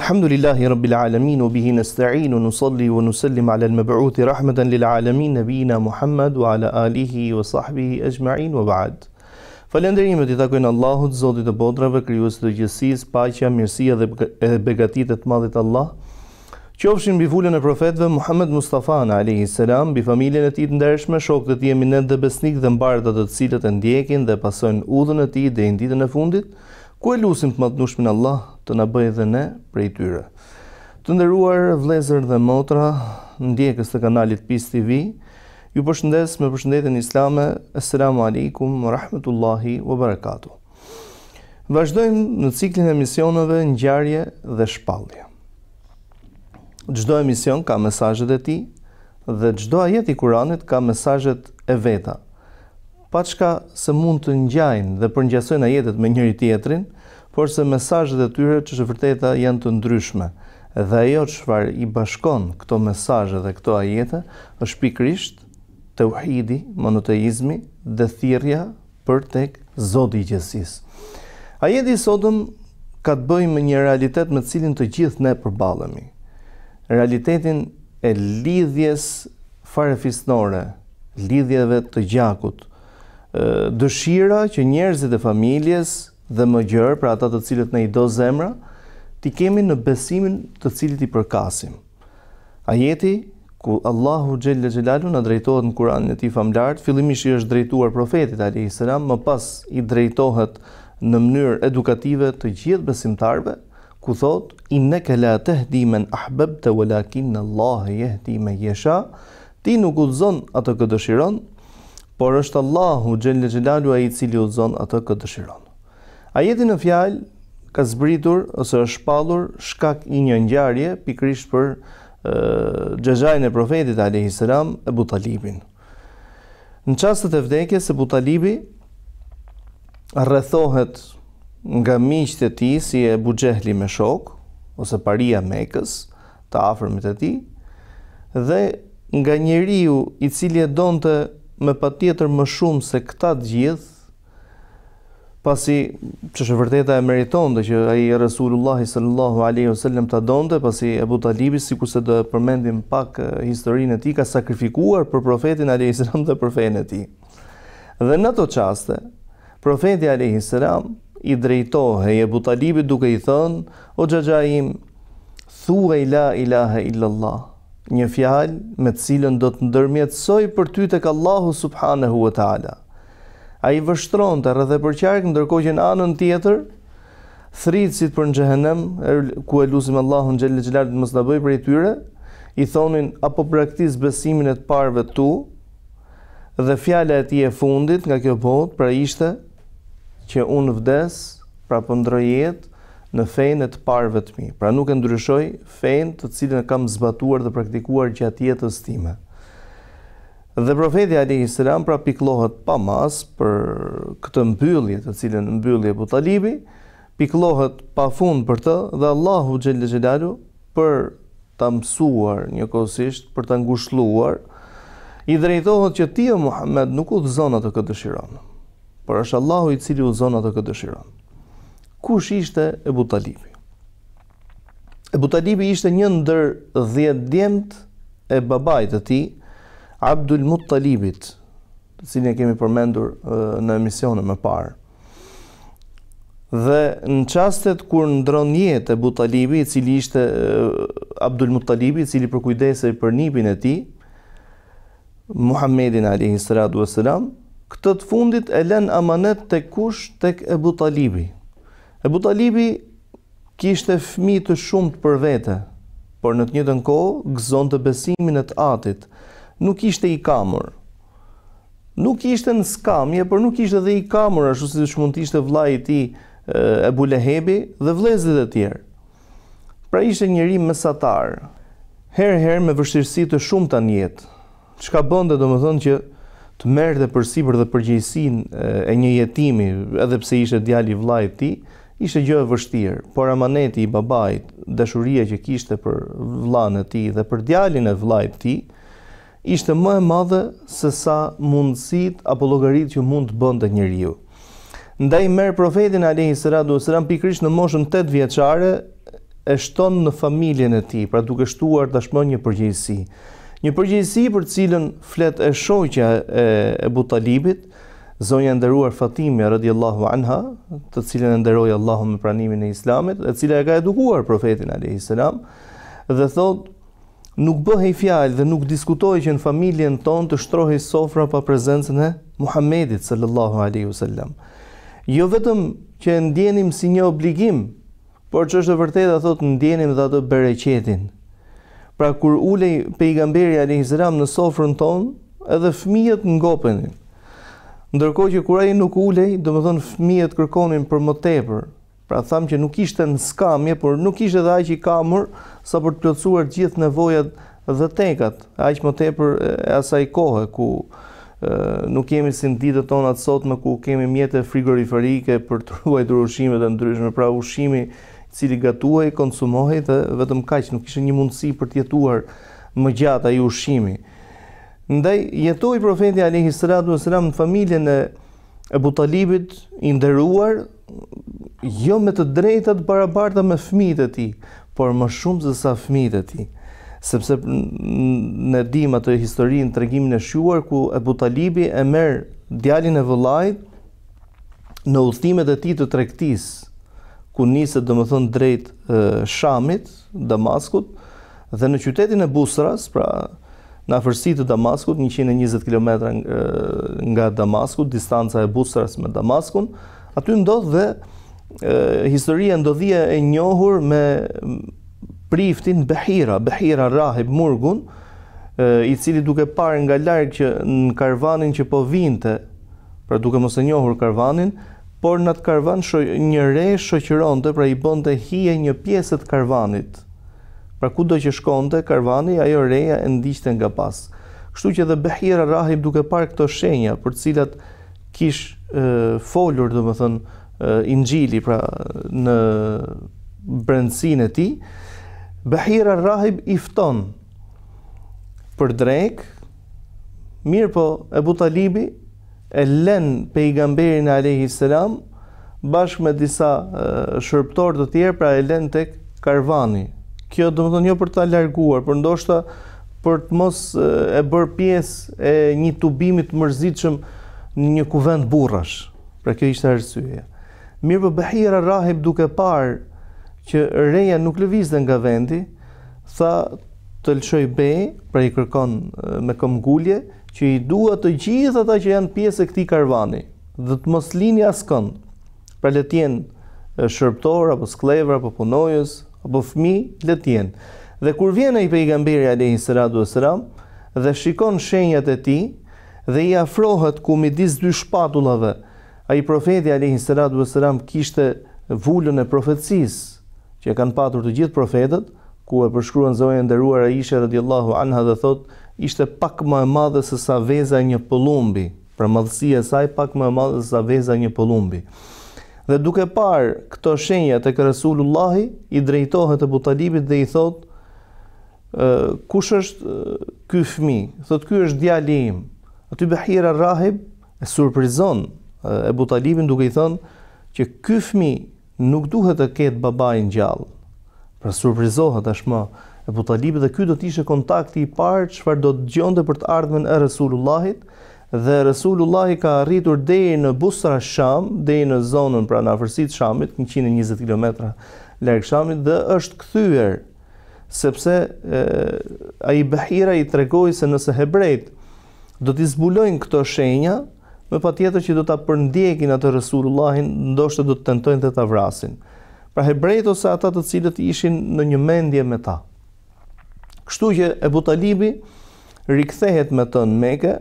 Elhamdulillahi Rabbil Alamin, u bihin e sta'inu, nusalli wa nusallim ala al-mabruthi rahmetan lil alamin, nabina Muhammad, Wa ala alihi wa sahbihi e gjmarin, ba'd. Falenderimet i takojnë Allahut, Zotit e Bodrave, Kryus të Gjësis, Pacha, Mirësia dhe Begatit e të Madhit Allah, qofshin mbi fulën e profetve Muhammad Mustafa në salam, selam, bi familjen e ti të ndershme, Shokët e ti e minet dhe besnik dhe mbarët dhe të cilët e ndjekin dhe pasojnë udhën e ti dhe i ditën e fundit, ku e lutim të madhnushmin Allah, të në bëjë dhe ne prej tyre. Të nderuar vëllezër dhe motra, ndjekës të kanalit Pis TV, ju përshëndes me përshëndetën islame. Assalamu alaykum wa rahmatullahi wa barakatuh. Vazdojmë në ciklin e misioneve ngjarje dhe shpallje. Çdo emision ka mesazhet e tij dhe çdo ajet i Kuranit ka mesazhet e veta. Paçka se mund të ngjajnë dhe përngjasojnë ajetet me njëri tjetrin, por se mesajët e tyre që shë vërteta janë të ndryshme. Dhe ajo që farë i bashkon këto mesajët dhe këto ajete, është pikrisht të uhidi, monoteizmi dhe thirja për tek zodi i gjësis. Ajeti i sotëm ka të bëjmë një realitet me cilin të gjithë ne përbalëmi. Realitetin e lidhjes farefisnore, lidhjeve të gjakut, dëshira që njerëzit e familjes, dhe më gjërë, pra ata të cilët ne i do zemra, ti kemi në besimin të cilët i përkasim. Ajeti, ku Allahu Gjellë Gjellalu në drejtohet në kuran në ti lart, fillimisht i është drejtuar profetit, ali më pas i drejtohet në mënyrë edukative të gjithë besimtarve, ku thot, i ne ke la të hdimen ahbeb të velakin në Allah e jehti jesha, ti nuk u atë këtë dëshiron, por është Allahu Gjellë Gjellalu a i cili u zon atë që dëshiron. A jeti në fjalë ka zbritur ose është shpallur shkak i një ngjarje pikërisht për xhaxhain e profetit alayhis salam e Butalibin. Në çastet e vdekjes e Butalibi rrethohet nga miqtë e tij si e Buxhehli me shok ose paria Mekës, të afërmit e tij dhe nga njeriu i cili e donte me patjetër më shumë se këta të gjithë pasi që shë vërteta e meriton dhe që aji Resulullahi sallallahu aleyhu sallam të donte, pasi Ebu Talibi, si ku se dhe përmendim pak historinë e ti, ka sakrifikuar për profetin aleyhu sallam dhe për fejnë e ti. Dhe në të qaste, profeti aleyhu sallam i drejtohe i Ebu Talibi duke i thënë, o gjëgjajim, im, thua i la ilaha illallah, një fjalë me të cilën do të ndërmjetësoj për ty tek Allahu subhanahu wa taala a i vështron të rrëdhe për qarkë, ndërko që në anën tjetër, thritë si të për në gjëhenem, er, ku e lusim Allahun gjellë gjellartë në bëj për e tyre, i thonin, apo praktis besimin e të parve tu, dhe fjale e ti e fundit nga kjo botë, pra ishte që unë vdes, pra pëndrojet, në fejnë e të parve të mi. Pra nuk e ndryshoj fejnë të cilën e kam zbatuar dhe praktikuar gjatë jetës time. Dhe profeti alayhi salam pra piklohet pa mas për këtë mbyllje, të cilën mbyllje Abu Talibi, pa pafund për të dhe Allahu xhelle Gjellalu për ta mësuar njëkohësisht për ta ngushëlluar i drejtohet që ti o Muhammed nuk u dhëzon atë këtë dëshiron. Por është Allahu i cili u zonat atë këtë dëshiron. Kush ishte Ebu Talibi? Ebu Talibi ishte një ndër 10 djemt e babait të tij, Abdul Muttalibit, të cilin e kemi përmendur në emisione më parë. Dhe në çastet kur ndron jetë e Butalibit, i cili ishte Abdul Muttalibit, i cili për kujdese për nipin e tij, Muhammedin Alihi Serra Du këtë të fundit e lën amanet tek kush, tek e Butalibi. E Butalibi kishte fëmijë të shumtë për vete, por në të njëjtën kohë të besimin e të atit nuk ishte i kamur. Nuk ishte në skamje, por nuk ishte dhe i kamur, ashtu si që mund të ishte vla i ti e bulehebi dhe vlezit e tjerë. Pra ishte njëri mesatar, herë herë me vështirësi të shumë të njetë, që ka bënde do më thënë që të merë dhe përsipër dhe përgjëjsin e një jetimi, edhe pse ishte djali vla i ti, ishte gjë e vështirë, por amaneti i babajt, dashuria që kishte për vlanë e ti dhe për djalin e vla i ti, ishte më e madhe se sa mundësit apo logaritë që mund të bëndë të njëriju. Nda i merë profetin Alehi pikrish në moshën 8 vjeqare, e shton në familjen e ti, pra duke shtuar të një përgjëjsi. Një përgjëjsi për cilën flet e shoqja e, e Butalibit, zonja ndëruar Fatimja, rëdjallahu anha, të cilën ndëruar Allahu me pranimin e islamit, e cila e ka edukuar profetin Alehi dhe thotë, nuk bëhej fjalë dhe nuk diskutoj që në familjen tonë të shtrohej sofra pa prezencën e Muhamedit sallallahu alaihi wasallam. Jo vetëm që ndjenim si një obligim, por që është e vërtet a thotë ndjenim dhe atë bereqetin. Pra kur ulej pejgamberi a.s. në sofrën tonë, edhe fëmijët ngopenin. Ndërko që kur i nuk ulej, dhe më thonë fëmijët kërkonin për më tepër, pra thamë që nuk ishte në skamje, por nuk ishte dhe ajqë i kamur sa për të plëcuar gjithë nevojat dhe tekat, aq më tepër e asaj kohë, ku nuk kemi si në ditë tonë atë sot me ku kemi mjetë e frigoriferike për të ruaj të rushime dhe ndryshme, pra rushimi cili gatuaj, konsumohi dhe vetëm kajqë, nuk ishte një mundësi për tjetuar më gjatë a i rushimi. Ndaj, jetoj profeti Alehi Sratu e Sratu në familjen e Ebu Talibit i nderuar jo me të drejtat barabarta me fëmijët e tij, por më shumë se sa fëmijët e tij. Sepse ne dimë atë historinë, tregimin e shjuar ku Ebu Talibi e merr djalin e vëllait në udhëtimet e tij të tregtisë ku niset domethën drejt e, Shamit, Damaskut dhe në qytetin e Busras, pra në afërsi të Damaskut, 120 km nga Damaskut, distanca e Busras me Damaskun, aty ndodh dhe historia ndodhia e njohur me priftin Behira, Behira Rahib Murgun, i cili duke parë nga larg që në karvanin që po vinte, pra duke mos e njohur karvanin, por në atë karvan shoj një re shoqëronte, pra i bënte hije një pjesë të karvanit. Pra kudo që shkonte karvani, ajo reja e ndiqte nga pas. Kështu që dhe Behira Rahib duke parë këto shenja për të cilat kish folur dhe më thënë ingjili pra në brendësin e ti Bahira Rahib ifton për drejk mirë po Ebu Talibi e len pejgamberin e Alehi Selam bashkë me disa shërptor të tjerë pra e len tek karvani kjo dhe më thënë jo për ta larguar për ndoshta për të mos e bërë pjesë e një tubimit mërzitëshëm mërzitëshëm në një kuvend burrash. Pra kjo ishte arsyeja. Mirë për po Bahira Rahib duke parë që reja nuk lëvizde nga vendi, tha të lëshoj be, pra i kërkon me këmgullje, që i dua të gjithë ata që janë pjesë e këti karvani, dhe të mos linja askënd. pra le tjenë shërptor, apo sklevra, apo punojës, apo fmi, le tjenë. Dhe kur vjen ai i pejgamberi Alehi Sëradu e Sëram, dhe shikon shenjat e ti, dhe i afrohet ku midis dy shpatullave, a i profeti a.s. kishte vullën e profetsis, që e kanë patur të gjithë profetet, ku e përshkruan zojën dëruar a ishe rëdjallahu anha dhe thot, ishte pak më e madhe se sa veza një pëllumbi, për madhësia saj pak më e madhe se sa veza një pëllumbi. Dhe duke parë këto shenja të kërësullullahi, i drejtohet e butalibit dhe i thot, kush është ky fëmijë thot ky është djali im Aty Bahir al-Rahib e surprizon e Butalibin duke i thënë që ky fëmijë nuk duhet të ketë babain gjallë. Pra surprizohet tashmë e Butalibi dhe ky do të ishte kontakti i parë çfarë do të dëgjonte për të ardhmën e Resulullahit dhe Resulullahi ka arritur deri në Busra Sham, deri në zonën pranë afërsisë së Shamit, 120 km larg Shamit dhe është kthyer sepse ai Bahira i tregoi se nëse hebrejt do t'i zbulojnë këto shenja, me pa tjetër që do t'a përndjekin atë Resulullahin, ndoshtë do të tentojnë dhe t'a vrasin. Pra hebrejt ose ata të cilët ishin në një mendje me ta. Kështu që Ebu Talibi rikthehet me të në meke,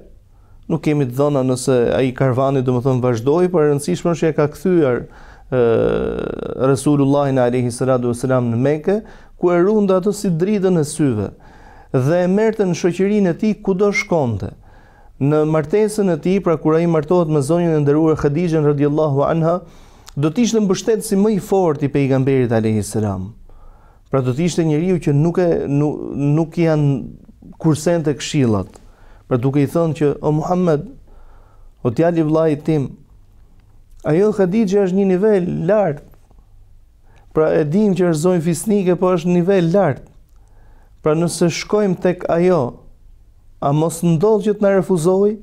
nuk kemi të dhona nëse a i karvani dhe më thënë vazhdoj, për po rëndësishmën që e ka këthyar rësurullahin Resulullahin Alehi Sëradu e Sëram në meke, ku e rrunda atë si dridën e syve dhe e mërte në shëqirin e ti ku do shkonte. Në martesën e tij, pra kur ai martohet me zonjën e nderuar Khadijën radhiyallahu anha, do të ishte mbështetë si më i fortë i pejgamberit alayhis salam. Pra do të ishte njeriu që nuk e nuk, nuk janë kursen të këshillat. Pra duke i thënë që o Muhammed, o ti ali vllai tim, ajo Khadija është një nivel lart. Pra e dim që është zonjë fisnike, po është një nivel lart. Pra nëse shkojmë tek ajo, a mos ndodh që të na refuzojë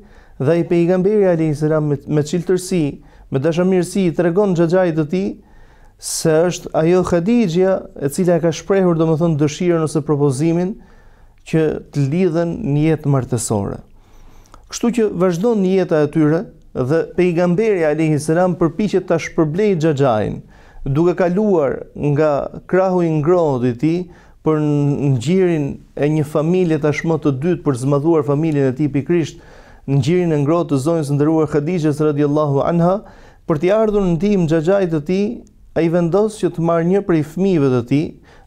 dhe ai pejgamberi Ali me, me cilërtësi, me dashamirësi i tregon xhaxhait të tij se është ajo Hadixha e cila ka shprehur domethënë dëshirën ose propozimin që të lidhen në jetë martësore. Kështu që vazhdon në jetë e tyre dhe pejgamberi Ali selam përpiqet ta shpërblej xhaxhain duke kaluar nga krahu i ngrohtë i tij, për në gjirin e një familje tashmë të dytë për zmadhuar familjen e ti pikrisht, në gjirin e ngrotë të zonjës ndërruar Khadijës radiallahu anha, për t'i ardhur në tim gjajajt të ti, a i vendosë që të marrë një për i fmive të ti,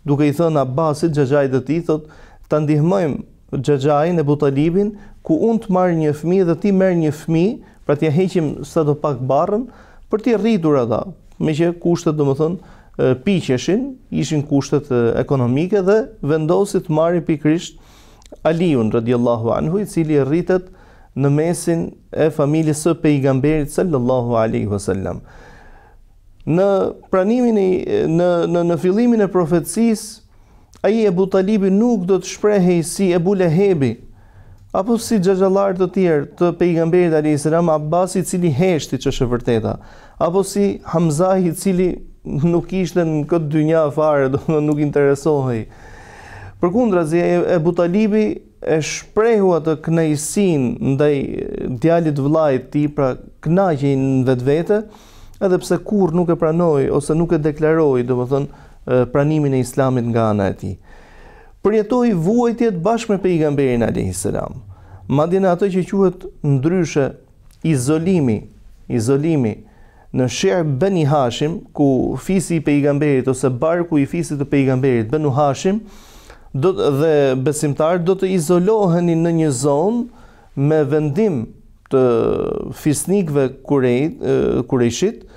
duke i thënë Abbasit gjajajt të ti, thot, të ndihmojmë gjagjajn e butalibin, ku unë të marrë një fmi dhe ti merë një fmi, pra t'ja heqim së të pak barën, për t'i rritur ata, me që kushtet dhe më thënë, piqeshin, ishin kushtet ekonomike dhe vendosit marri pikrisht Aliun radiallahu anhu i cili e rritet në mesin e familjes së pejgamberit sallallahu alaihi wasallam. Në pranimin e në në në fillimin e profecisë, ai Ebu Talibi nuk do të shprehej si Ebu Lehebi apo si xhaxhallar të tjerë të pejgamberit alayhis salam Abbas i cili heshti ç'është vërteta, apo si Hamza i cili nuk ishte në këtë dynja fare, do më nuk interesohi. Për kundra, zi, e Butalibi e shprehu atë knajsin ndaj djalit vlajt ti, pra knajin në vetë vete, edhe pse kur nuk e pranoj, ose nuk e deklaroj, do më pranimin e islamit nga ana e ti. Përjetoj vuajtjet bashkë me pejgamberin a.s. Madin atë që quhet ndryshe izolimi, izolimi, izolimi, në shërë bën i hashim, ku fisi i pejgamberit, ose barë ku i fisit të pejgamberit, bën u hashim, do të, dhe besimtar, do të izoloheni në një zonë me vendim të fisnikve kurej, kurejshit,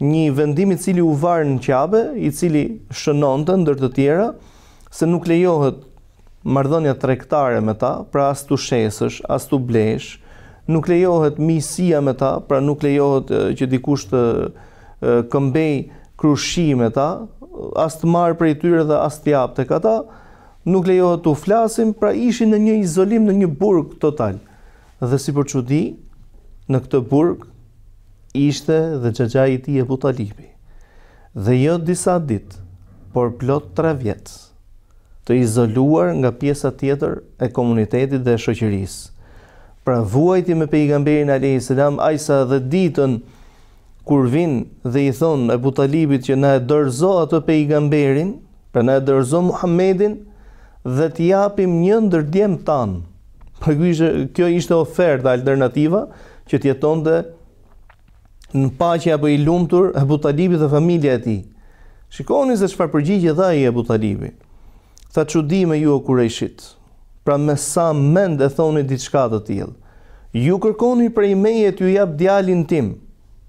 një vendim i cili u varë në qabe, i cili shënon të ndër të tjera, se nuk lejohet mardhonja trektare me ta, pra as të shesësh, as të blejshë, nuk lejohet miqësia me ta, pra nuk lejohet që dikush të këmbej krushi me ta, as të marr prej tyre dhe as të japë tek ata, nuk lejohet u flasim, pra ishin në një izolim në një burg total. Dhe si për çudi, në këtë burg ishte dhe xhaxhai i tij Abu Dhe jo disa ditë, por plot 3 vjet, të izoluar nga pjesa tjetër e komunitetit dhe shoqërisë pra vuajti me pejgamberin alayhi salam ajsa dhe ditën kur vin dhe i thon Abu Talibit që na e dorëzo atë pejgamberin, pra na e dorëzo Muhammedin dhe t'japim japim një ndër djem tan. Po kjo ishte oferta alternativa që të jetonte në paqe apo i lumtur Abu Butalibit dhe familja e tij. Shikoni se çfarë përgjigje dha i Abu Talibi. Tha çudi me ju o Qurayshit pra me sa mend e thoni diçka të tillë. Ju kërkoni prej meje t'ju jap djalin tim,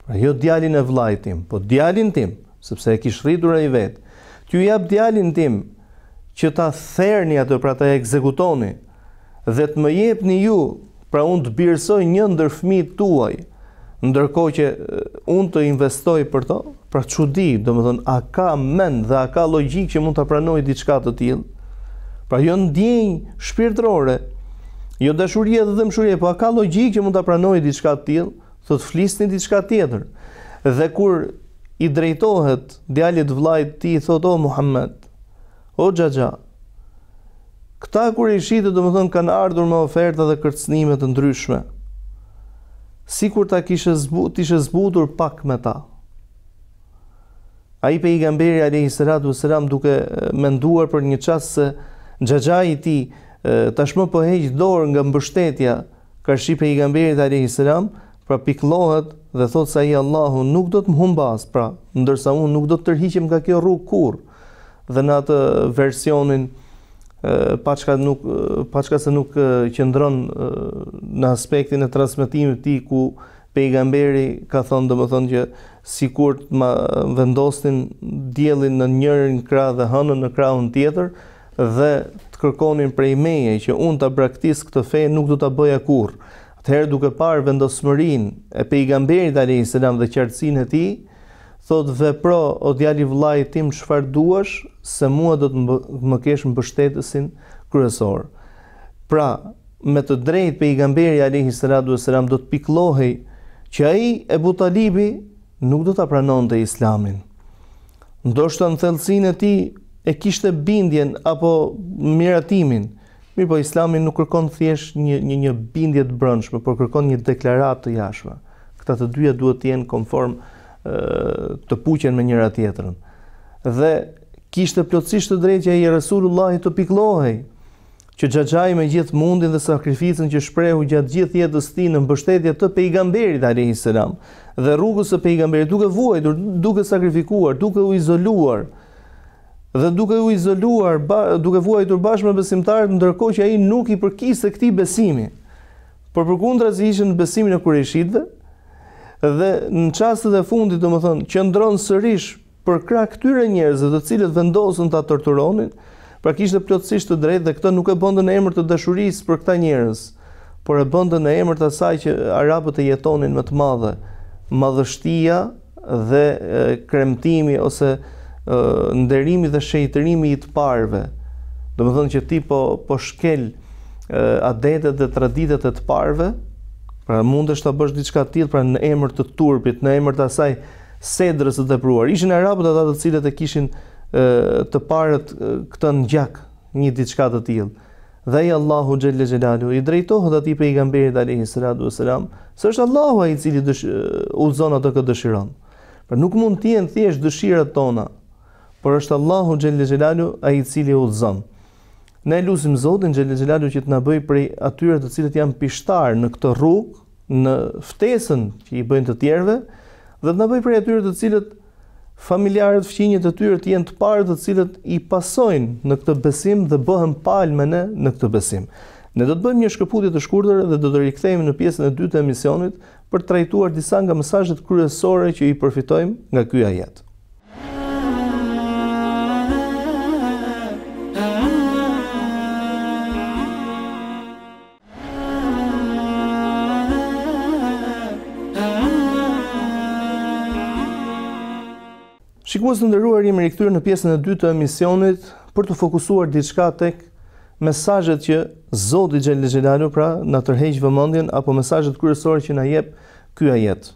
pra jo djalin e vllajt tim, po djalin tim, sepse e kish rritur ai vet. T'ju jap djalin tim që ta therrni atë pra ta ekzekutoni dhe të më jepni ju, pra unë të birësoj një ndër fëmijët tuaj, ndërkohë që unë të investoj për to, pra çudi, domethënë a ka mend dhe a ka logik që mund ta pranoj diçka të tillë? Pra jo ndjenjë shpirtërore, jo dëshurje dhe dëmshurje, po ka logjikë që mund ta pranoj diçka të tillë, thotë flisni diçka tjetër. Dhe kur i drejtohet djalit vlajt ti, tij, thotë o Muhammed, o xhaxha, Këta kur i shite, do më thënë, kanë ardhur me oferta dhe kërcënimet të ndryshme. Si kur ta kishe zbut, ishe zbutur pak me ta. A i pe i gamberi, a i sëratu sëram, duke menduar për një qasë se gjagjaj i ti tashmë po heq dorë nga mbështetja kërshqip e i gamberit a pra piklohet dhe thot sa i Allahu nuk do të më humbas, pra ndërsa unë nuk do të tërhiqem nga kjo rrugë kur, dhe në atë versionin, pa nuk, pa se nuk qëndron në aspektin e transmitimit ti ku pejgamberi ka thonë dhe më thonë që si kur të vendosin vendostin djelin në njërin kra dhe hënën në kraun tjetër, dhe të kërkonin prej meje që unë të braktis këtë fej nuk du të bëja kur. Atëherë duke parë vendosëmërin e pejgamberit ali i selam dhe qartësin e ti, thot dhe pro o djali vlajë tim farë duash se mua do të më kesh më bështetësin kërësor. Pra, me të drejt pejgamberit ali i selam do të piklohej që aji e butalibi nuk do të pranon të islamin. Ndo shtë në thelsin e ti e kishte bindjen apo miratimin. Mirë po Islami nuk kërkon thjesht një një një bindje të brëndshme, por kërkon një deklaratë të jashtme. Këta të dyja duhet të jenë konform ë të puqen me njëra tjetrën. Dhe kishte plotësisht të drejtë ai Resulullah të pikllohej që xhaxhaj me gjithë mundin dhe sakrificën që shprehu gjatë gjithë jetës së në mbështetje të pejgamberit alayhis salam dhe rrugës së pejgamberit duke vuajtur, duke sakrifikuar, duke u izoluar, dhe duke u izoluar, duke vuajtur bashkë me besimtarët, ndërkohë që ai nuk i përkiste këtij besimi. Por përkundra se ishin në besimin e Qurayshitëve dhe në çastet e fundit, domethënë, qëndron sërish për krah këtyre njerëzve, të cilët vendosën ta torturonin, pra kishte plotësisht të drejtë dhe këtë nuk e bënte në emër të dashurisë për këta njerëz, por e bënte në emër të asaj që arabët e jetonin më të madhe, madhështia dhe kremtimi ose e, nderimi dhe shejtërimi i të parëve. Do më thënë që ti po, po shkel adetet dhe traditet e të parëve, pra mund është të bësh diçka tillë pra në emër të turpit, në emër të asaj sedrës të dëpruar. Ishin arabët ata të cilët e kishin të parët këtë në gjak, një diçka të tjilë. Dhe i Allahu Gjelle Gjelalu, i drejtohet ati pe i gamberit Alehi Sradu e Sram, së është Allahu a i cili dësh, uh, të këtë dëshiron. Pra nuk mund t'jen thjesht dëshirat tona, por është Allahu xhelel xhelalu ai i cili u Ne lutim Zotin xhelel xhelalu që të na bëj prej atyre të cilët janë pishtar në këtë rrugë, në ftesën që i bëjnë të tjerëve, dhe të na bëj prej atyre të cilët familjarët, fëmijët e tyre të jenë të parë të cilët i pasojnë në këtë besim dhe bëhen palme në në këtë besim. Ne do të bëjmë një shkëputje të shkurtër dhe do të rikthehemi në pjesën e dytë të emisionit për të trajtuar disa nga mesazhet kryesore që i përfitojmë nga ky ajet. Shikues të ndërruar jemi rikthyer në pjesën e dytë të emisionit për të fokusuar diçka tek mesazhet që Zoti Xhelel Xhelalu pra na tërheq vëmendjen apo mesazhet kryesore që na jep ky ajet.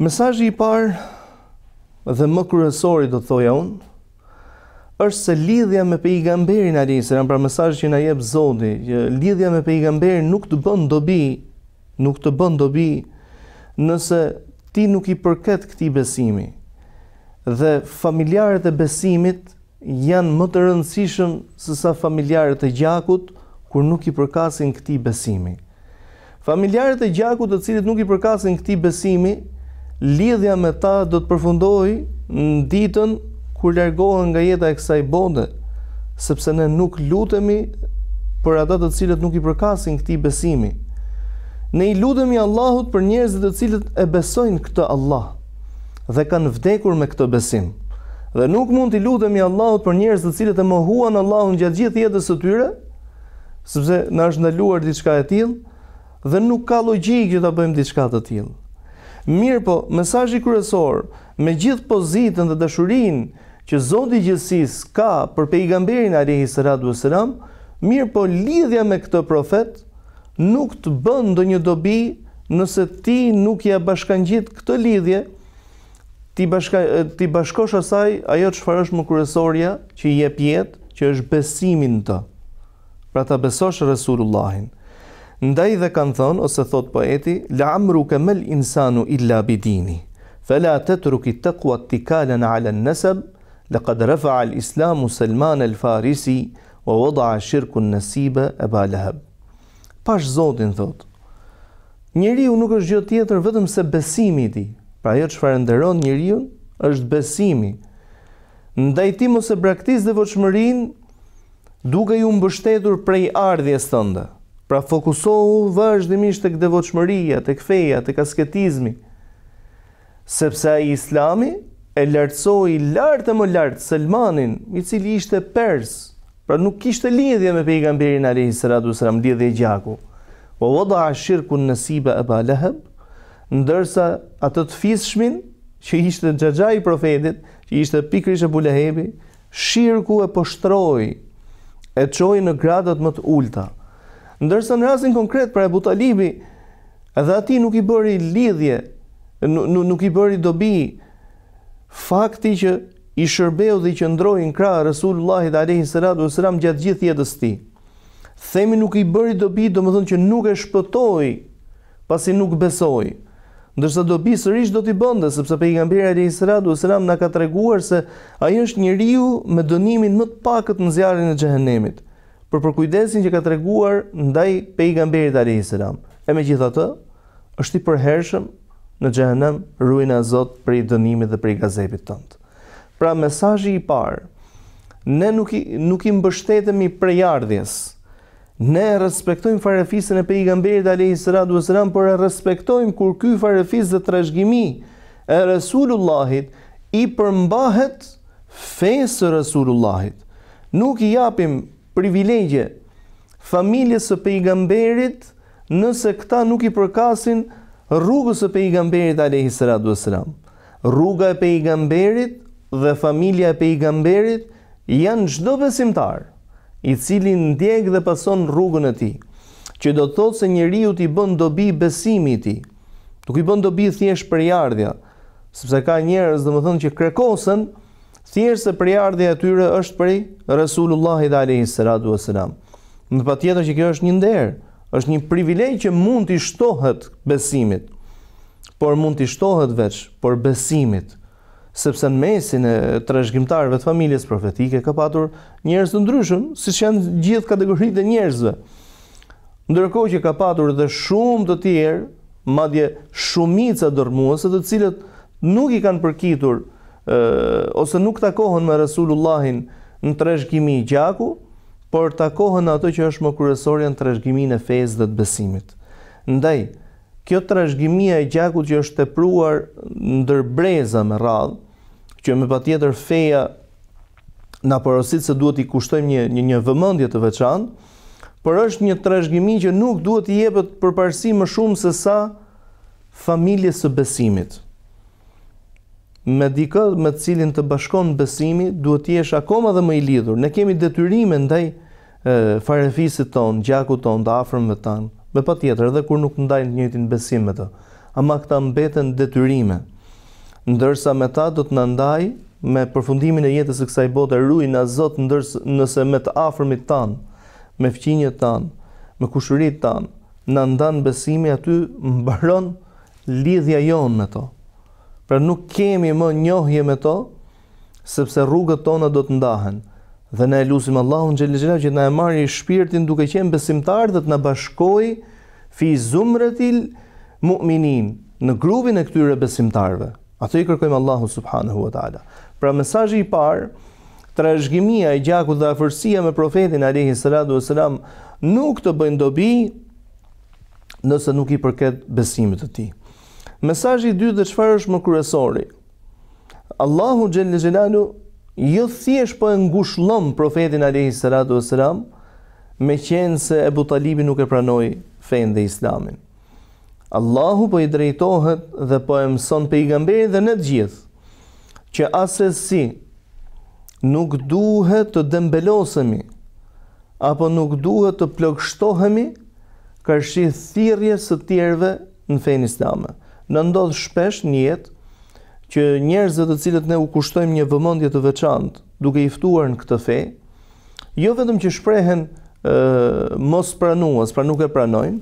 Mesazhi i parë dhe më kryesori do të thoja unë është se lidhja me pejgamberin Ali selam pra mesazhi që na jep Zoti, që lidhja me pejgamberin nuk të bën dobi, nuk të bën dobi nëse ti nuk i përket këtij besimi dhe familjarët e besimit janë më të rëndësishëm se sa familjarët e gjakut kur nuk i përkasin këtij besimi. Familjarët e gjakut të cilët nuk i përkasin këtij besimi, lidhja me ta do të përfundojë në ditën kur largohen nga jeta e kësaj bote, sepse ne nuk lutemi për ata të cilët nuk i përkasin këtij besimi. Ne i lutemi Allahut për njerëzit të cilët e besojnë këtë Allah dhe kanë vdekur me këtë besim. Dhe nuk mund t'i lutemi Allahut për njerëz të cilët e mohuan Allahun gjatë gjithë jetës së tyre, sepse na është ndaluar diçka e tillë dhe nuk ka logjikë që ta bëjmë diçka të tillë. Mirë po, mesazhi kryesor me gjithë pozitën dhe dashurin që Zoti i Gjithësisë ka për pejgamberin Alihi Sallallahu Alaihi mirë po lidhja me këtë profet nuk të bën ndonjë dobi nëse ti nuk ja bashkangjit këtë lidhje ti, bashka, ti bashkosh asaj ajo çfarë është më kërësorja që i jep pjetë, që është besimin të. Pra ta besosh Resulullahin. Ndaj dhe kanë thonë, ose thot poeti, la amru ke mel insanu illa bidini, fe la të truki të t'i kalen alen nëseb, la kad al islamu Selman el Farisi, o voda a shirkun nësibe e balahab. Pash zotin thot, njeri u nuk është gjë tjetër vetëm se besimi tij. Pra jo që farë ndëron është besimi. Ndajti mos e braktis dhe voçmërin, duke ju mbështetur prej ardhje stënda. Pra fokusohu vazhdimisht të këtë voçmëria, të këfeja, të kasketizmi. Sepse i islami e lartësoj lartë e më lartë sëlmanin, i cili ishte pers. Pra nuk kishte lidhje me pejgamberin Alehi Sëratu Sëram, lidhje gjaku. Po vodha shirkun në siba e ba ndërsa atë të fishmin që ishte xhaxha i profetit, që ishte pikrisht e Bulehebi, shirku e poshtroi e çoi në gradat më të ulta. Ndërsa në rastin konkret për Ebutalibi, edhe ati nuk i bëri lidhje, nuk nuk i bëri dobi fakti që i shërbeu dhe i qëndroi në krah Resulullahit alayhi salatu wasalam gjatë gjithë jetës tij. Themi nuk i bëri dobi, domethënë që nuk e shpëtoi pasi nuk besoi ndërsa do bi sërish do t'i bëndë, sepse pe i gambirë e rejë sëradu, sëram nga ka të reguar se ai është një riu me dënimin më të pakët në zjarrin e gjehenemit, për përkujdesin që ka të reguar ndaj pe i salam e megjithatë E me gjitha të, është i përhershëm në gjehenem ruina e për i dënimit dhe për i gazepit tëndë. Pra, mesazhi i parë, ne nuk i, nuk i mbështetemi prejardhjesë, Ne respektojmë farefisën e pejgamberit alayhi salatu wasalam, por e respektojmë kur ky farefis dhe trashëgimi e Resulullahit i përmbahet fesë së Resulullahit. Nuk i japim privilegje familjes së pejgamberit nëse këta nuk i përkasin rrugës së pejgamberit alayhi salatu wasalam. Rruga e pejgamberit dhe familja e pejgamberit janë çdo besimtar i cili ndjek dhe pason rrugën e ti, që do të thotë se njeriu ti bën dobi besimit i ti, duke i bën dobi thjesht për jardhja, sepse ka njerëz dhe më që krekosen, thjesht se për jardhja e tyre është për Rasulullah dhe Alehi Sëradu e Në pa tjetër që kjo është një nderë, është një privilej që mund t'i shtohet besimit, por mund t'i shtohet veç, por besimit, sepse në mesin e trashëgimtarëve të familjes profetike ka patur njerëz të ndryshëm, siç janë gjithë kategoritë e njerëzve. Ndërkohë që ka patur edhe shumë të tjerë, madje shumica dërmuese, të cilët nuk i kanë përkitur ë ose nuk takohen me Resulullahin në trashëgimin e gjaku, por takohen ato që është më kryesor janë trashëgimin e fesë dhe të besimit. Ndaj Kjo trashëgimia e gjakut që është tepruar ndër breza me radhë, që me patjetër feja na porosit se duhet i kushtojmë një një, një vëmendje të veçantë, por është një trashëgimi që nuk duhet i jepet përparësi më shumë se sa familjes së besimit. Me dikë me të cilin të bashkon besimi, duhet të jesh akoma dhe më i lidhur. Ne kemi detyrime ndaj farefisit ton, gjakut ton, të afërmëve tan, me patjetër edhe kur nuk ndajnë të njëjtin besim me të. Amba këta mbeten detyrime ndërsa me ta do të na ndaj me përfundimin e jetës së kësaj bote ruina Zot ndërsa nëse me të afërmit tan, me fqinjet tan, me kushërit tan, në ndan besimi aty mbaron lidhja jonë me to. Pra nuk kemi më njohje me to sepse rrugët tona do të ndahen. Dhe ne elusim Allahun xhel xhel që na e marrë shpirtin duke qenë besimtar dhe të na bashkoj fi zumratil mu'minin në grupin e këtyre besimtarëve Atë i kërkojmë Allahu subhanahu wa taala. Pra mesazhi i parë, trashëgimia e gjakut dhe afërsia me profetin alayhi salatu wasalam nuk të bëjnë dobi nëse nuk i përket besimit të tij. Mesazhi i dytë dhe çfarë është më kyresori? Allahu xhenne Gjellalu jë jo thjesht po e ngushllon profetin alayhi salatu wasalam me qenë se Ebu Talibi nuk e pranoi fejnë dhe islamin. Allahu po i drejtohet dhe po e mëson pejgamberin dhe ne të gjithë që asesi nuk duhet të dembelosemi apo nuk duhet të plokështohemi kërshi thirje së tjerve në fejnë islamë. Në ndodhë shpesh një jetë që njerëzët të cilët ne u kushtojmë një vëmondje të veçantë duke iftuar në këtë fej, jo vetëm që shprehen e, mos pranuas, pra nuk e pranojmë,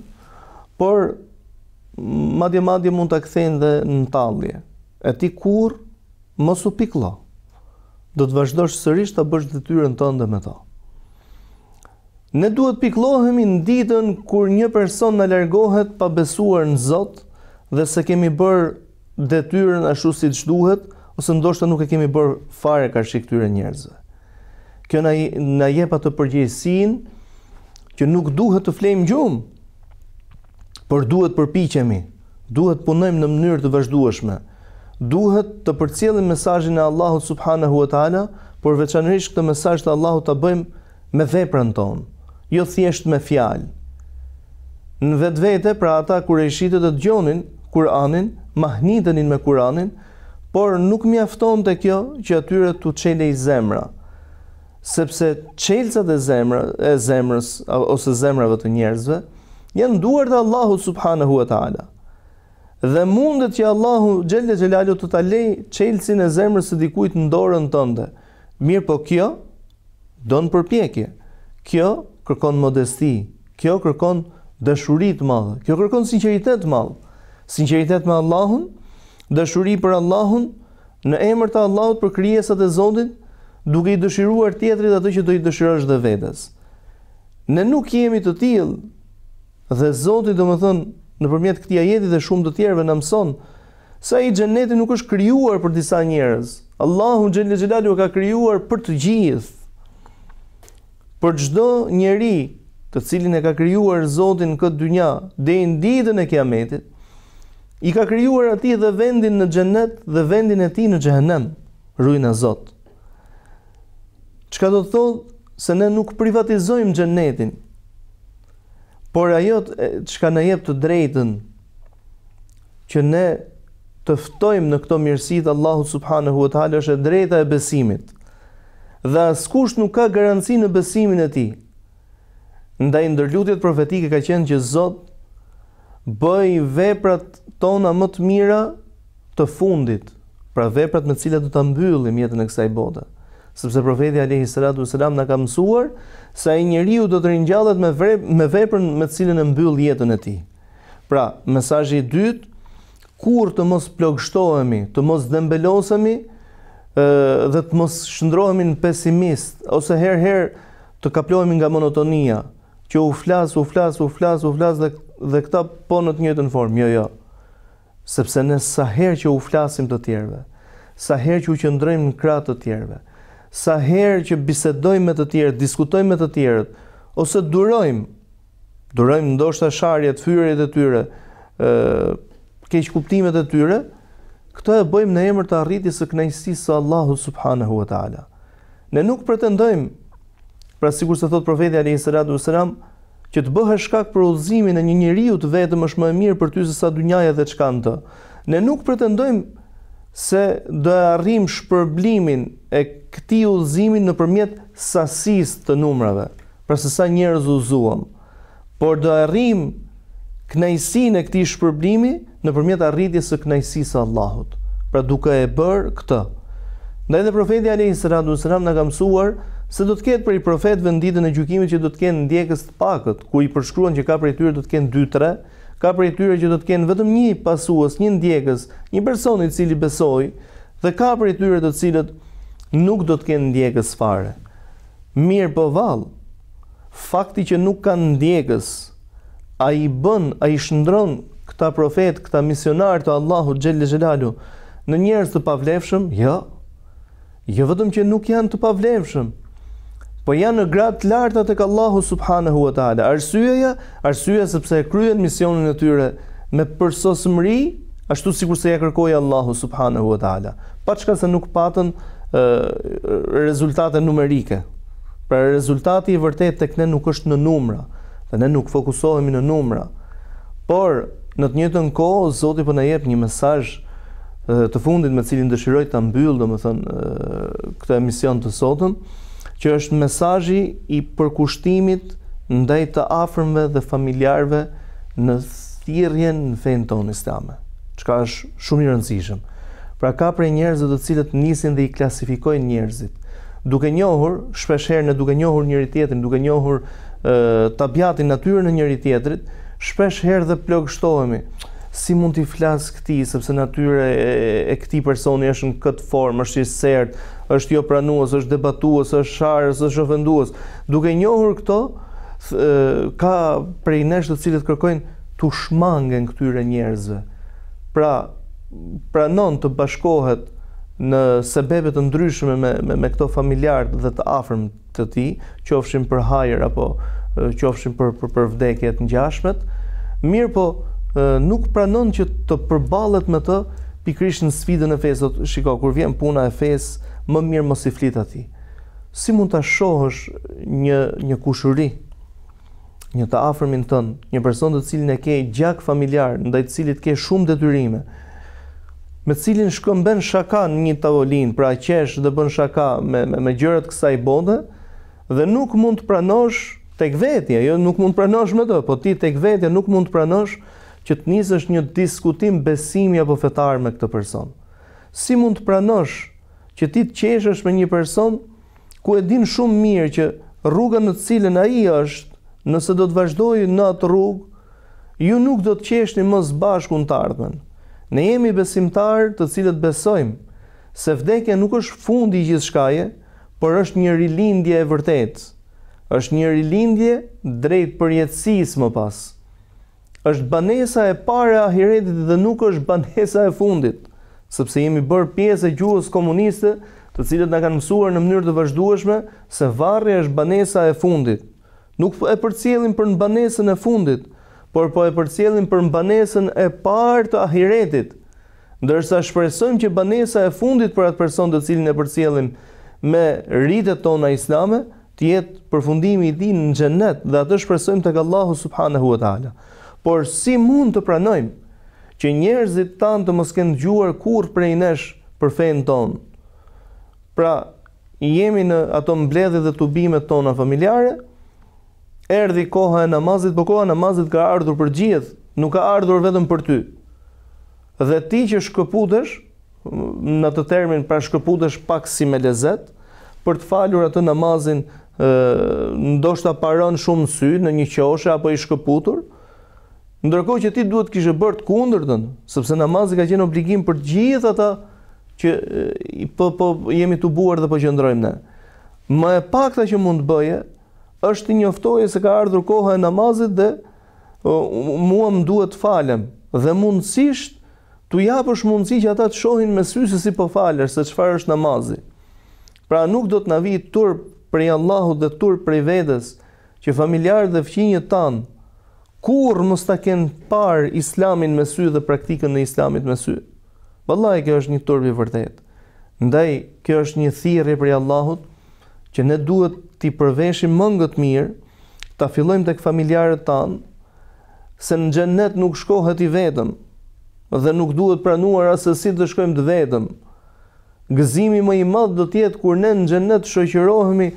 por madje madje mund të këthejnë dhe në talje. E ti kur, mos u piklo. Do të vazhdosh sërisht të bësh dhe tënde me to. Ne duhet piklohemi në ditën kur një person në largohet pa besuar në Zot dhe se kemi bërë detyrën ashtu si duhet, ose ndoshta nuk e kemi bërë fare ka këtyre njerëzve. Kjo në, në jepa të përgjësin që nuk duhet të flejmë gjumë, por duhet përpiqemi, duhet punojmë në mënyrë të vazhdueshme. Duhet të përcjellim mesazhin e Allahut subhanahu wa taala, por veçanërisht këtë mesazh të Allahut ta bëjmë me veprën tonë, jo thjesht me fjalë. Në vetvete, pra ata kurajshitë të dëgjonin Kur'anin, mahnitenin me Kur'anin, por nuk mjaftonte kjo që atyre tu çelej zemra sepse çelësat e zemrës e zemrës ose zemrave të njerëzve janë nduar te Allahu subhanahu wa taala. Dhe mundet që Allahu xhelle xhelalu të ta lej çelsin e zemrës së dikujt në dorën tënde. Mirë po kjo don përpjekje. Kjo kërkon modesti, kjo kërkon dashuri të madhe, kjo kërkon sinqeritet të madh. Sinqeritet me Allahun, dashuri për Allahun në emër të Allahut për krijesat e Zotit, duke i dëshiruar tjetrit ato që do i dëshirosh dhe vetes. Ne nuk jemi të tillë dhe Zoti do të thonë nëpërmjet këtij ajeti dhe shumë të tjerëve na mëson se ai xheneti nuk është krijuar për disa njerëz. Allahu xhelle xhelalu ka krijuar për të gjithë. Për çdo njeri të cilin e ka krijuar Zoti në këtë dynja deri në ditën e Kiametit, i ka krijuar atij dhe vendin në xhenet dhe vendin e tij në xhehenem, ruina e Zot. Çka do të thotë se ne nuk privatizojmë xhenetin, por ajo çka na jep të drejtën që ne të ftojmë në këto mirësi të Allahut subhanahu wa taala është e drejta e besimit. Dhe askush nuk ka garanci në besimin e tij. Ndaj ndërlutjet profetike ka qenë që Zot bëj veprat tona më të mira të fundit, pra veprat me të cilat do ta mbyllim jetën e kësaj bote sepse profeti alayhi salatu wasalam na ka mësuar se ai njeriu do të ringjallet me me veprën me të cilën e mbyll jetën e tij. Pra, mesazhi i dytë, kur të mos plogështohemi, të mos dëmbelosemi, ë dhe të mos shndrohemi në pesimist ose herëherë të kaplohemi nga monotonia, që u flas, u flas, u flas, u flas dhe dhe këta po në të njëjtën formë, jo jo. Sepse ne sa herë që u flasim të tjerëve, sa herë që u qëndrojmë në krah të tjerëve, sa herë që bisedojmë me të tjerët, diskutojmë me të tjerët, ose durojmë, durojmë ndoshta sharjet, fyrjet e tyre, ë keq kuptimet e tyre, këtë e bëjmë në emër të arritjes së kënaqësisë së Allahut subhanahu wa taala. Ne nuk pretendojmë Pra sikur se thot profeti Ali sallallahu alaihi wasallam, që të bëhesh shkak për udhëzimin e një njeriu të vetëm është më e mirë për ty se sa dynjaja dhe çka ndo. Ne nuk pretendojmë se do e arrim shpërblimin e këti uzimin në përmjet sasis të numrave, përse sa njerëz uzuam, por do e arrim knajsin e këti shpërblimi në përmjet arritjes e knajsis Allahut, pra duke e bërë këtë. Ndaj edhe profeti Alehi Sëradu Sëram në kam suar, se do të ketë për i profetë venditën e gjukimit që do të kenë ndjekës të pakët, ku i përshkruan që ka për i tyre do të kenë 2-3, ka prej tyre që do të kenë vetëm një pasues, një ndjekës, një person i cili besoi dhe ka prej tyre të cilët nuk do të kenë ndjekës fare. Mirë po vall, fakti që nuk kanë ndjekës ai bën, ai shndron këta profet, këta misionar të Allahut xhelle xhelalu në njerëz të pavlefshëm, jo. Jo vetëm që nuk janë të pavlefshëm, po janë në gradë të larta tek Allahu subhanahu wa taala. Arsyeja, arsyeja sepse e kryen misionin e tyre me përsosmëri, ashtu sikur se ja kërkoi Allahu subhanahu wa taala. Pa çka se nuk patën ë rezultate numerike. Pra rezultati i vërtet tek ne nuk është në numra, dhe ne nuk fokusohemi në numra. Por në të njëjtën kohë Zoti po na jep një mesazh të fundit me cilin dëshiroj të mbyll, domethënë këtë emision të sotëm, që është mesajji i përkushtimit ndaj të afërmve dhe familjarve në thirrjen në fenë tonë islame, çka është shumë i rëndësishëm. Pra ka prej njerëzve të cilët nisin dhe i klasifikojnë njerëzit, duke njohur shpeshherë në duke njohur njëri tjetrin, duke njohur ë tabiatin natyrën e njëri tjetrit, shpeshherë dhe plogështohemi si mund t'i flas këti, sepse natyra e, e këtij personi është në këtë formë, është i sert, është jo pranues, është debatues, është sharës, është ofendues. Duke njohur këto, ka prej neshtë të cilët kërkojnë të shmangen këtyre njerëzve. Pra, pranon të bashkohet në sebebet të ndryshme me, me, me këto familjarët dhe të afrëm të ti, qofshin për hajër apo qofshin për, për, për vdekjet në gjashmet, mirë po nuk pranon që të përbalet me të pikrisht në sfidën e fesë, do të kur vjen puna e fesë, më mirë mos i flit ati. Si mund të shohësh një, një kushuri, një të afërmin tënë, një person të cilin e ke gjak familjar, ndaj të cilit ke shumë detyrime, me cilin shkëmben shaka në një tavolin, pra qesh dhe bën shaka me, me, me gjërat kësaj bode, dhe nuk mund të pranosh tek vetja, jo nuk mund të pranosh me të, po ti tek vetja nuk mund të pranosh, që të nisësh një diskutim besimi apo fetar me këtë person. Si mund të pranosh që ti të qeshësh me një person ku e din shumë mirë që rruga në të cilën ai është, nëse do të vazhdojë në atë rrugë, ju nuk do të qeshni më së bashku në të ardhmen. Ne jemi besimtar të cilët besojmë se vdekja nuk është fundi i gjithçkaje, por është një rilindje e vërtetë është një rilindje drejt përjetësisë më pas është banesa e parë e ahiretit dhe nuk është banesa e fundit, sepse jemi bër pjesë e gjuhës komuniste, të cilët na kanë mësuar në mënyrë të vazhdueshme se varri është banesa e fundit. Nuk e përcjellin për banesën e fundit, por po e përcjellin për banesën e parë të ahiretit. Ndërsa shpresojmë që banesa e fundit për atë person të cilin e përcjelin me rritet tona islame, të jetë përfundimi i tij në xhenet dhe atë shpresojmë tek Allahu subhanahu wa taala por si mund të pranojmë që njerëzit tanë të mos kënë gjuar kur prej nesh për fejnë tonë. Pra, jemi në ato mbledhe dhe tubimet tona familjare, erdi koha e namazit, po koha namazit ka ardhur për gjithë, nuk ka ardhur vetëm për ty. Dhe ti që shkëputesh, në të termin pra shkëputesh pak si me lezet, për të falur atë namazin, ndoshta paron shumë sy në një qoshe apo i shkëputur, Ndërkohë që ti duhet të kishe bërë të kundërtën, sepse namazi ka qenë obligim për të gjithë ata që po po jemi të buar dhe po qëndrojmë ne. Më e pakta që mund të bëje është të njoftoje se ka ardhur koha e namazit dhe mua më duhet të falem dhe mundësisht të japësh mundësi që ata të shohin me sy se si po falesh, se çfarë është namazi. Pra nuk do të na vi turp prej Allahut dhe turp prej vetes që familjarët dhe fqinjet tanë kur mos ta ken par islamin me sy dhe praktikën e islamit me sy. Vallahi kjo është një turp i vërtet. Ndaj kjo është një thirrje për Allahut që ne duhet ti përveshim më mirë, ta fillojmë tek familjarët tan, se në xhenet nuk shkohet i vetëm dhe nuk duhet pranuar si të shkojmë të vetëm. Gëzimi më i madh do të jetë kur ne në xhenet shoqërohemi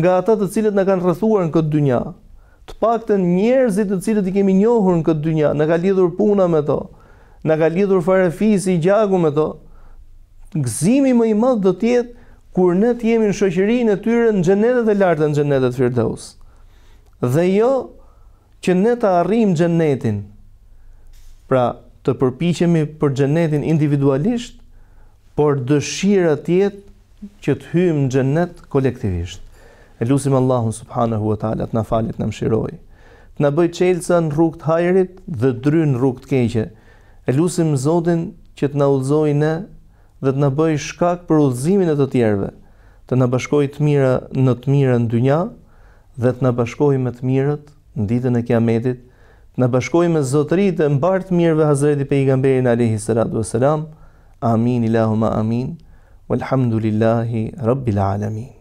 nga ata të cilët na kanë rrethuar në këtë dynjë të pak të njerëzit të cilët i kemi njohur në këtë dynja, në ka lidhur puna me to, në ka lidhur farefisi i gjagu me to, gëzimi më i madhë do tjetë, kur ne të jemi në shoqërinë në tyre në gjenetet e larta në gjenetet firdaus. Dhe jo, që ne të arrim gjenetin, pra të përpichemi për gjenetin individualisht, por dëshira tjetë që të hymë në gjenet kolektivisht. E lusim Allahun subhanahu wa taala të na falet, të na mëshiroj. Të na bëj çelësa në rrugë të hajrit dhe dry në rrugë të keqe. E lusim Zotin që të na udhëzojë në dhe të na bëj shkak për udhëzimin e të tjerëve. Të na bashkojë të mira në të mirën dynja dhe të na bashkojë me të mirët në ditën e Kiametit. Të na bashkojë me Zotëritë e mbar të mirëve Hazreti pejgamberin alayhi salatu wa salam. Amin, Allahumma amin. Walhamdulillahi rabbil alamin.